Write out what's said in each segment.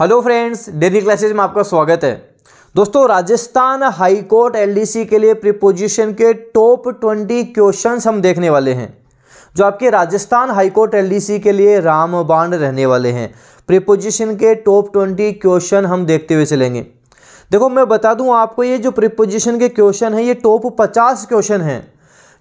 hello friends daily classes में आपका स्वागत है दोस्तों राजस्थान हाईकोर्ट एलडीसी के लिए प्रीपोजिशन के टॉप 20 क्वेश्चंस हम देखने वाले हैं जो आपके राजस्थान हाईकोर्ट एलडीसी के लिए बाण रहने वाले हैं प्रिपोजिशन के टॉप 20 क्वेश्चन हम देखते हुए चलेंगे देखो मैं बता दूं आपको ये जो प्रिपोजिशन के क्वेश्चन है ये टॉप पचास क्वेश्चन हैं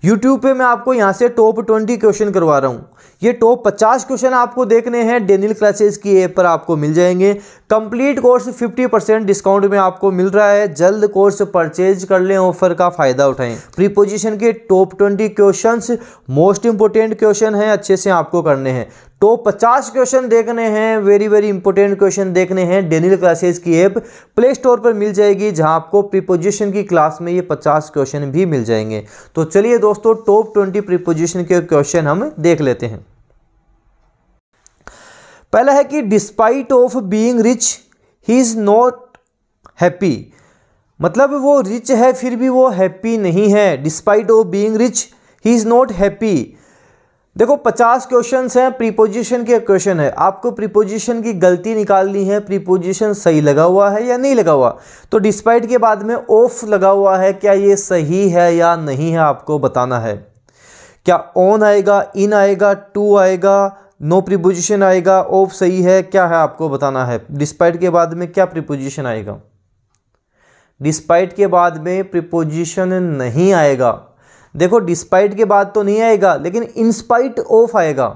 यूट्यूब पे मैं आपको यहाँ से टॉप ट्वेंटी क्वेश्चन करवा रहा हूँ ये टॉप 50 क्वेश्चन आपको देखने हैं डेनियल क्लासेस की ऐप पर आपको मिल जाएंगे कंप्लीट कोर्स 50 परसेंट डिस्काउंट में आपको मिल रहा है जल्द कोर्स परचेज कर लें ऑफर का फ़ायदा उठाएं प्रीपोजिशन के top 20 questions most important question हैं अच्छे से आपको करने हैं तो 50 क्वेश्चन देखने हैं वेरी वेरी इंपॉर्टेंट क्वेश्चन देखने हैं डेनिल क्लासेस की ऐप प्ले स्टोर पर मिल जाएगी जहां आपको प्रीपोजिशन की क्लास में ये 50 क्वेश्चन भी मिल जाएंगे तो चलिए दोस्तों टॉप 20 प्रीपोजिशन के क्वेश्चन हम देख लेते हैं पहला है कि despite of being rich he is not happy मतलब वो रिच है फिर भी वो हैप्पी नहीं है despite of being rich he is not happy देखो पचास क्वेश्चन हैं प्रीपोजिशन के क्वेश्चन है आपको प्रीपोजिशन की गलती निकालनी है प्रीपोजिशन सही लगा हुआ है या नहीं लगा हुआ तो डिस्पाइट के बाद में ऑफ लगा हुआ है क्या ये सही है या नहीं है आपको बताना है क्या ऑन आएगा इन आएगा टू आएगा नो प्रीपोजिशन आएगा ऑफ सही है क्या है आपको बताना है डिस्पाइट के बाद में क्या प्रीपोजिशन आएगा डिस्पाइट के बाद में प्रीपोजिशन नहीं आएगा देखो डिस्पाइट के बाद तो नहीं आएगा लेकिन इंस्पाइट ऑफ आएगा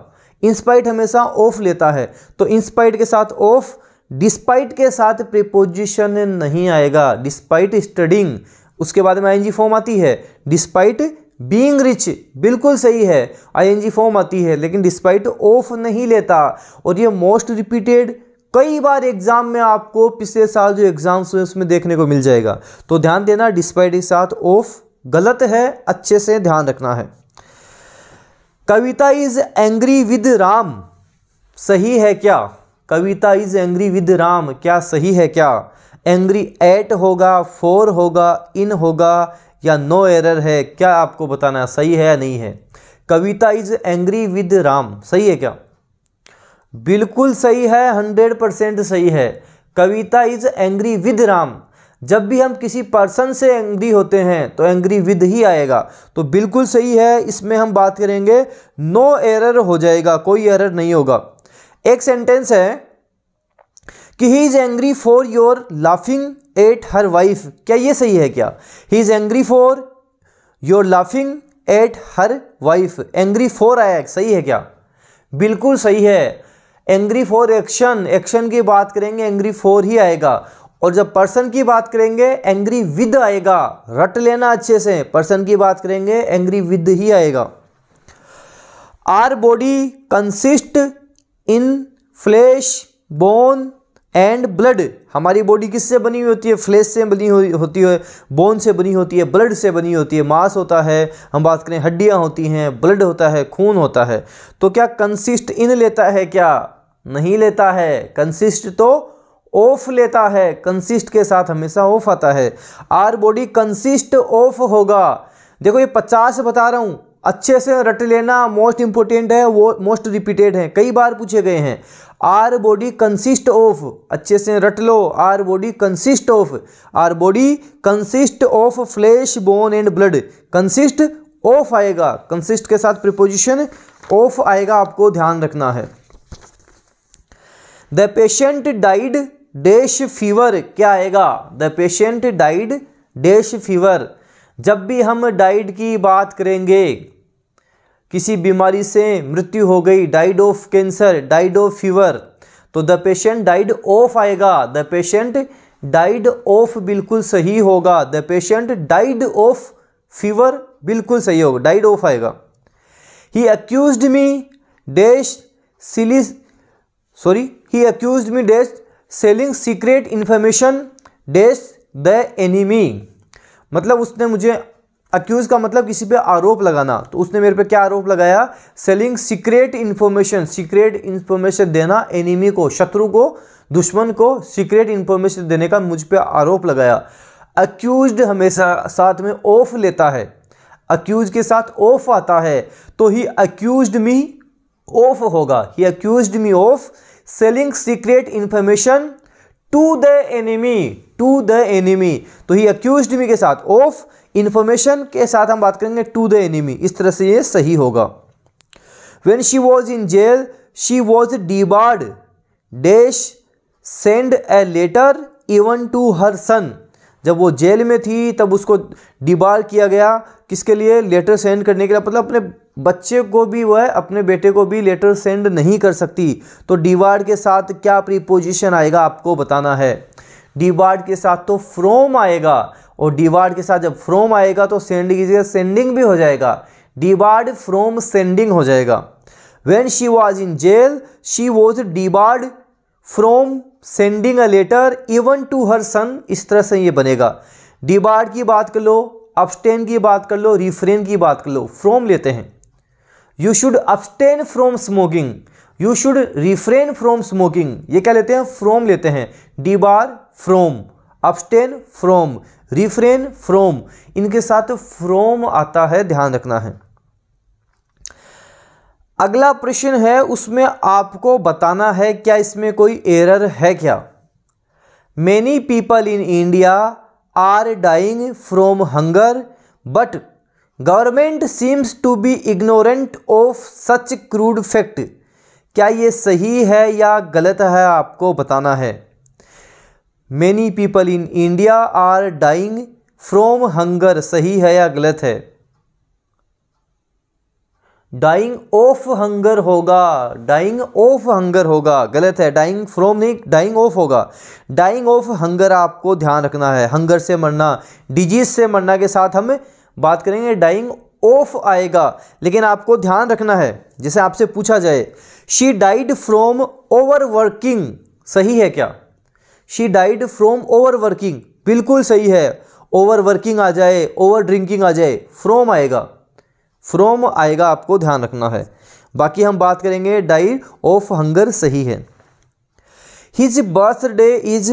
इंस्पाइट हमेशा ऑफ लेता है तो इंस्पाइट के साथ ऑफ डिस्पाइट के साथ प्रीपोजिशन नहीं आएगा डिस्पाइट स्टडिंग उसके बाद में आईएनजी फॉर्म आती है डिस्पाइट बींग रिच बिल्कुल सही है आईएनजी फॉर्म आती है लेकिन डिस्पाइट ऑफ नहीं लेता और ये मोस्ट रिपीटेड कई बार एग्जाम में आपको पिछले साल जो एग्जाम्स हुए उसमें देखने को मिल जाएगा तो ध्यान देना डिस्पाइट के साथ ऑफ गलत है अच्छे से ध्यान रखना है Kavita is angry with Ram सही है क्या Kavita is angry with Ram क्या सही है क्या एंग्री एट होगा फोर होगा इन होगा या नो एरर है क्या आपको बताना सही है या नहीं है Kavita is angry with Ram सही है क्या बिल्कुल सही है हंड्रेड परसेंट सही है Kavita is angry with Ram जब भी हम किसी पर्सन से एंग्री होते हैं तो एंग्री विद ही आएगा तो बिल्कुल सही है इसमें हम बात करेंगे नो एरर हो जाएगा कोई एरर नहीं होगा एक सेंटेंस है कि he is angry for your laughing at her wife क्या ये सही है क्या he is angry for your laughing at her wife angry for आया सही है क्या बिल्कुल सही है एंग्री फॉर एक्शन एक्शन की बात करेंगे एंग्री फॉर ही आएगा और जब पर्सन की बात करेंगे एंग्री विद आएगा रट लेना अच्छे से पर्सन की बात करेंगे एंग्री विद ही आएगा our body consist in flesh bone and blood हमारी बॉडी किससे बनी हुई होती है फ्लेश से बनी हुई होती है बोन से बनी होती है ब्लड से बनी होती है मांस होता है हम बात करें हड्डियाँ होती हैं ब्लड होता है खून होता है तो क्या कंसिस्ट इन लेता है क्या नहीं लेता है कंसिस्ट तो ऑफ लेता है कंसिस्ट के साथ हमेशा ऑफ आता है आर बॉडी कंसिस्ट ऑफ होगा देखो ये पचास बता रहा हूँ अच्छे से रट लेना मोस्ट इंपोर्टेंट है वो मोस्ट रिपीटेड है कई बार पूछे गए हैं आर बॉडी कंसिस्ट ऑफ अच्छे से रट लो our body consist of our body consist of flesh bone and blood consist of आएगा कंसिस्ट के साथ प्रिपोजिशन ऑफ आएगा आपको ध्यान रखना है the patient died dash fever क्या आएगा the patient died dash fever जब भी हम डाइड की बात करेंगे किसी बीमारी से मृत्यु हो गई died of cancer died of fever तो द पेशेंट डाइड ऑफ आएगा द पेशेंट डाइड ऑफ बिल्कुल सही होगा the patient died of fever बिल्कुल सही होगा डाइड ऑफ आएगा he accuse me dash silly sorry he accuse me dash selling secret information dash the enemy मतलब उसने मुझे अक्यूज़ का मतलब किसी पे आरोप लगाना तो उसने मेरे पे क्या आरोप लगाया selling secret information secret information देना एनिमी को शत्रु को दुश्मन को सीक्रेट इन्फॉर्मेशन देने का मुझ पे आरोप लगाया अक्यूज हमेशा साथ में ऑफ लेता है अक्यूज के साथ ऑफ आता है तो ही अक्यूज मी ऑफ होगा he accuse me of selling secret information to the enemy to the enemy तो ही अक्यूज मी के साथ ऑफ इंफॉर्मेशन के साथ हम बात करेंगे टू द एनिमी इस तरह से ये सही होगा when she was in jail she was debarred dash send a letter even to her son जब वो जेल में थी तब उसको डिबार किया गया किसके लिए लेटर सेंड करने के लिए मतलब अपने बच्चे को भी वह अपने बेटे को भी लेटर सेंड नहीं कर सकती तो डिवार के साथ क्या प्रीपोजिशन आएगा आपको बताना है डिवार्ड के साथ तो फ्रोम आएगा और डिवार्ड के साथ जब फ्रोम आएगा तो सेंड की जगह सेंडिंग भी हो जाएगा डिवार्ड फ्रोम सेंडिंग हो जाएगा when she was in jail she was debarred from sending a letter even to her son इस तरह से ये बनेगा डिबार्ड की बात कर लो अपस्टेन की बात कर लो रिफ्रेन की बात कर लो फ्रोम लेते हैं you should abstain from smoking you should refrain from smoking ये क्या लेते हैं फ्रोम लेते हैं debar from abstain from refrain from इनके साथ फ्रोम आता है ध्यान रखना है अगला प्रश्न है उसमें आपको बताना है क्या इसमें कोई एरर है क्या many people in India are dying from hunger but government seems to be ignorant of such crude fact क्या ये सही है या गलत है आपको बताना है many people in India are dying from hunger सही है या गलत है डाइंग ऑफ हंगर होगा डाइंग ऑफ हंगर होगा गलत है डाइंग फ्रॉम नहीं डाइंग ऑफ होगा डाइंग ऑफ हंगर आपको ध्यान रखना है हंगर से मरना डिजीज से मरना के साथ हम बात करेंगे डाइंग ऑफ आएगा लेकिन आपको ध्यान रखना है जैसे आपसे पूछा जाए she died from over working सही है क्या she died from over working बिल्कुल सही है ओवर वर्किंग आ जाए ओवर ड्रिंकिंग आ जाए फ्रॉम आएगा फ्रॉम आएगा आपको ध्यान रखना है बाकी हम बात करेंगे डाइड ऑफ हंगर सही है his birthday is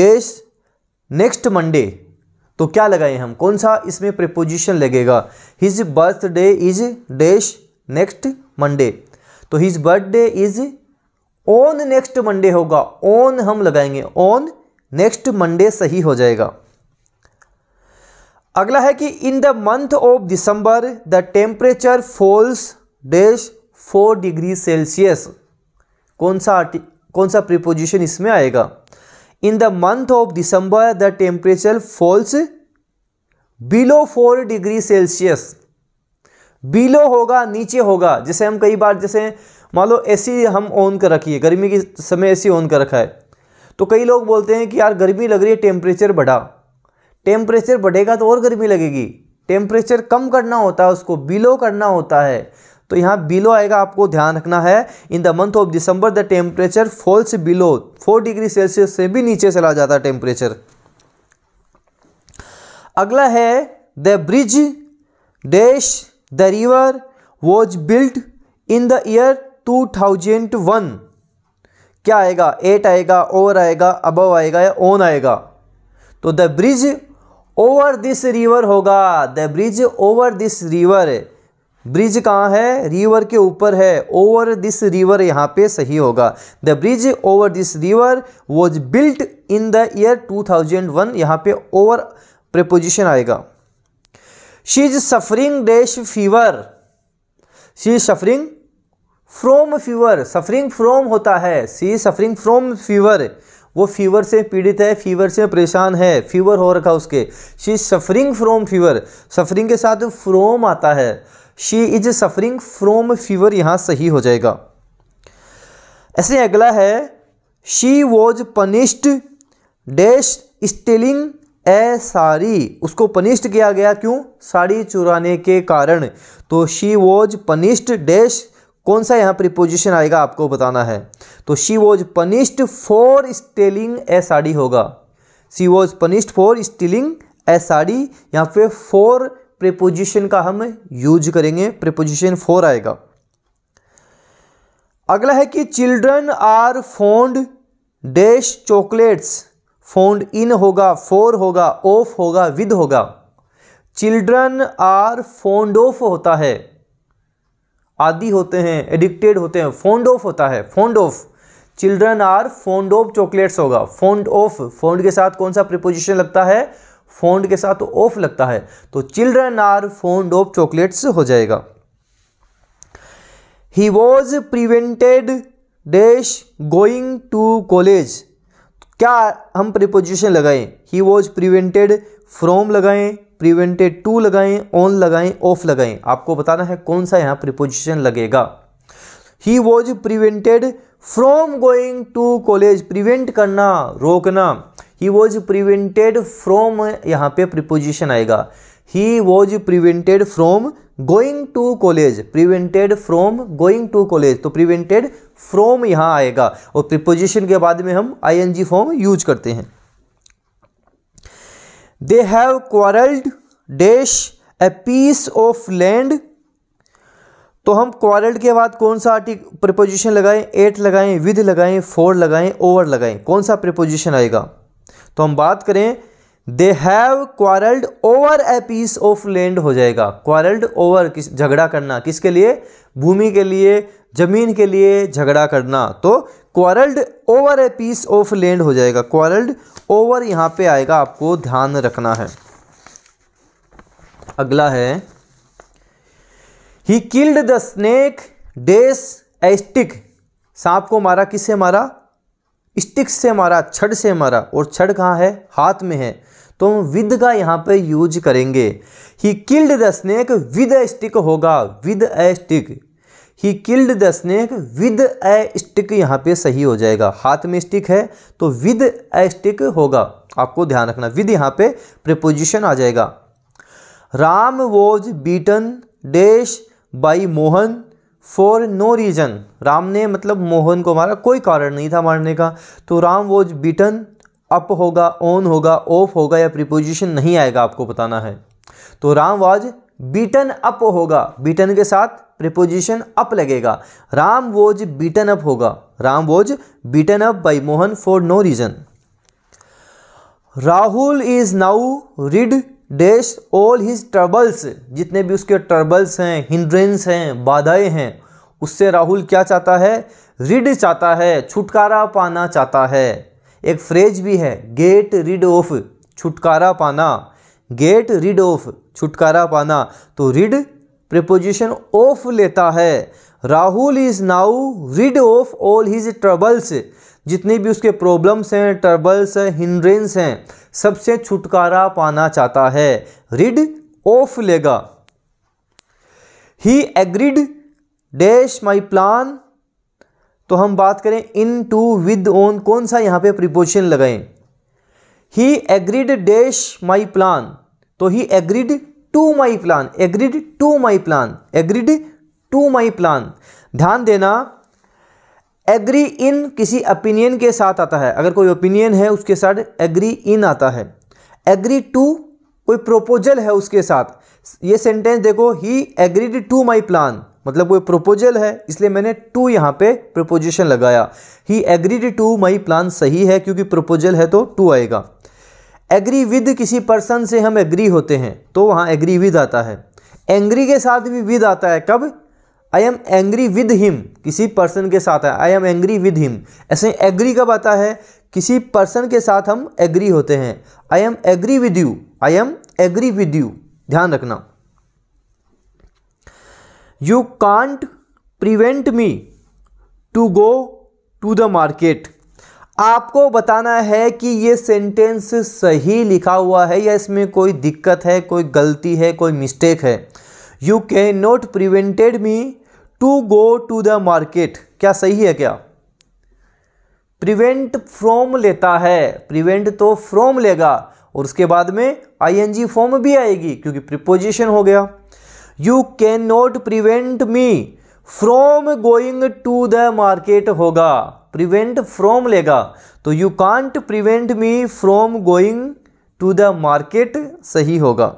dash next Monday तो क्या लगाएं हम कौन सा इसमें प्रिपोजिशन लगेगा his birthday is dash next Monday तो his birthday is on next Monday होगा ऑन हम लगाएंगे ऑन नेक्स्ट मंडे सही हो जाएगा अगला है कि in the month of December the temperature falls dash four degree Celsius कौन सा कौन सा प्रिपोजिशन इसमें आएगा in the month of December the temperature falls below four degree Celsius below होगा नीचे होगा जैसे हम कई बार जैसे मान लो ए हम ऑन कर रखी है गर्मी के समय ए ऑन कर रखा है तो कई लोग बोलते हैं कि यार गर्मी लग रही है टेम्परेचर बढ़ा टेम्परेचर बढ़ेगा तो और गर्मी लगेगी टेम्परेचर कम करना होता है उसको बिलो करना होता है तो यहाँ बिलो आएगा आपको ध्यान रखना है in the month of December the temperature falls below four degree Celsius से भी नीचे चला जाता है टेम्परेचर अगला है the bridge dash the river was built in the year two thousand one क्या आएगा एट आएगा ओवर आएगा अबव आएगा या ओन आएगा तो the bridge over this river होगा the bridge over this river bridge कहाँ है रिवर के ऊपर है ओवर दिस रिवर यहाँ पे सही होगा the bridge over this river was built in the year 2001 यहाँ पे ओवर प्रपोजिशन आएगा she is suffering dash fever she is suffering from fever suffering from होता है सी सफरिंग फ्रोम फीवर वो फीवर से पीड़ित है फीवर से परेशान है फीवर हो रखा उसके she suffering from fever suffering के साथ फ्रोम आता है she is suffering from fever यहाँ सही हो जाएगा ऐसे अगला है she was punished dash stealing a sari उसको पनिश्ड किया गया क्यों साड़ी चुराने के कारण तो शी वॉज पनिश्ड डैश कौन सा यहाँ प्रिपोजिशन आएगा आपको बताना है तो she was punished for stealing a sari होगा she was punished for stealing a sari यहाँ पे फोर प्रिपोजिशन का हम यूज करेंगे प्रिपोजिशन फोर आएगा अगला है कि children are fond dash chocolates fond in होगा फोर होगा ऑफ होगा विद होगा चिल्ड्रन आर फोन्ड ऑफ होता है आदि होते हैं एडिक्टेड होते हैं फोन्ड ऑफ होता है fond of children are fond of chocolates होगा फोन्ड ऑफ फोन्ड के साथ कौन सा प्रिपोजिशन लगता है फोन्ड के साथ ऑफ लगता है तो children are fond of chocolates हो जाएगा he was prevented dash going to college क्या हम प्रिपोजिशन लगाएं ही वॉज प्रिवेंटेड फ्रॉम लगाएं प्रिवेंटेड टू लगाएं ऑन लगाएं ऑफ लगाएं आपको बताना है कौन सा यहाँ प्रिपोजिशन लगेगा he was prevented from going to college prevent करना रोकना ही वॉज प्रिवेंटेड फ्रॉम यहाँ पे प्रिपोजिशन आएगा he was prevented from going to college prevented from going to college तो प्रिवेंटेड फ्रॉम यहाँ आएगा और प्रिपोजिशन के बाद में हम I N G form use करते हैं they have quarrelled dash a piece of land तो हम क्वारल्ड के बाद कौन सा आर्टिक प्रपोजिशन लगाएं एट लगाएं विद लगाएं फोर लगाएं ओवर लगाएं कौन सा प्रिपोजिशन आएगा तो हम बात करें they have quarrelled over a piece of land हो जाएगा क्वारल्ड ओवर किस झगड़ा करना किसके लिए भूमि के लिए जमीन के लिए झगड़ा करना तो quarrelled over a piece of land हो जाएगा क्वारल्ड ओवर यहाँ पे आएगा आपको ध्यान रखना है अगला है he killed the snake dash a stick सांप को मारा किससे मारा स्टिक से मारा छड़ से मारा और छड़ कहाँ है हाथ में है तो हम विद का यहाँ पे यूज करेंगे he killed the snake with a stick होगा with a stick he killed the snake with a stick यहाँ पे सही हो जाएगा हाथ में स्टिक है तो विद ए स्टिक होगा आपको ध्यान रखना विद यहाँ पे प्रिपोजिशन आ जाएगा Ram was beaten dash by Mohan for no reason Ram ने मतलब मोहन को मारा कोई कारण नहीं था मारने का तो राम वॉज बीटन अप होगा ऑन होगा ऑफ होगा या प्रिपोजिशन नहीं आएगा आपको बताना है तो राम वॉज बीटन अप होगा बीटन के साथ प्रिपोजिशन अप लगेगा राम वोज बीटन अप होगा Ram was beaten up by Mohan for no reason Rahul is now rid dash all his troubles जितने भी उसके ट्रबल्स हैं हिंड्रेंस हैं बाधाएं हैं उससे राहुल क्या चाहता है रिड चाहता है छुटकारा पाना चाहता है एक फ्रेज भी है गेट रिड ऑफ छुटकारा पाना गेट रिड ऑफ छुटकारा पाना तो रिड प्रिपोजिशन ऑफ लेता है Rahul is now rid of all his troubles जितनी भी उसके प्रॉब्लम्स हैं ट्रबल्स हैं हिंड्रेंस हैं सबसे छुटकारा पाना चाहता है रिड ऑफ लेगा he agreed dash my plan तो हम बात करें इन टू विद ऑन कौन सा यहाँ पे प्रिपोजिशन लगाएं he agreed dash my plan तो he agreed to my plan agreed to my plan agreed to my plan ध्यान देना एग्री इन किसी ओपिनियन के साथ आता है अगर कोई ओपिनियन है उसके साथ एग्री इन आता है एग्री टू कोई प्रोपोजल है उसके साथ ये सेंटेंस देखो he agreed to my plan मतलब कोई प्रोपोजल है इसलिए मैंने टू यहाँ पे प्रपोजिशन लगाया he agreed to my plan सही है क्योंकि प्रोपोजल है तो टू आएगा एग्री विद किसी पर्सन से हम एग्री होते हैं तो वहाँ एग्री विद आता है एंग्री के साथ भी विद आता है कब I am angry with him किसी पर्सन के साथ है I am angry with him ऐसे एग्री कब आता है किसी पर्सन के साथ हम एग्री होते हैं I am agree with you I am agree with you ध्यान रखना you can't prevent me to go to the market आपको बताना है कि ये सेंटेंस सही लिखा हुआ है या इसमें कोई दिक्कत है कोई गलती है कोई मिस्टेक है you can not prevented me to go to the market क्या सही है क्या प्रिवेंट फ्रॉम लेता है प्रिवेंट तो फ्रॉम लेगा और उसके बाद में आई एन जी फॉर्म भी आएगी क्योंकि प्रिपोजिशन हो गया you can not prevent me from going to the market होगा प्रिवेंट फ्रॉम लेगा तो you can't prevent me from going to the market सही होगा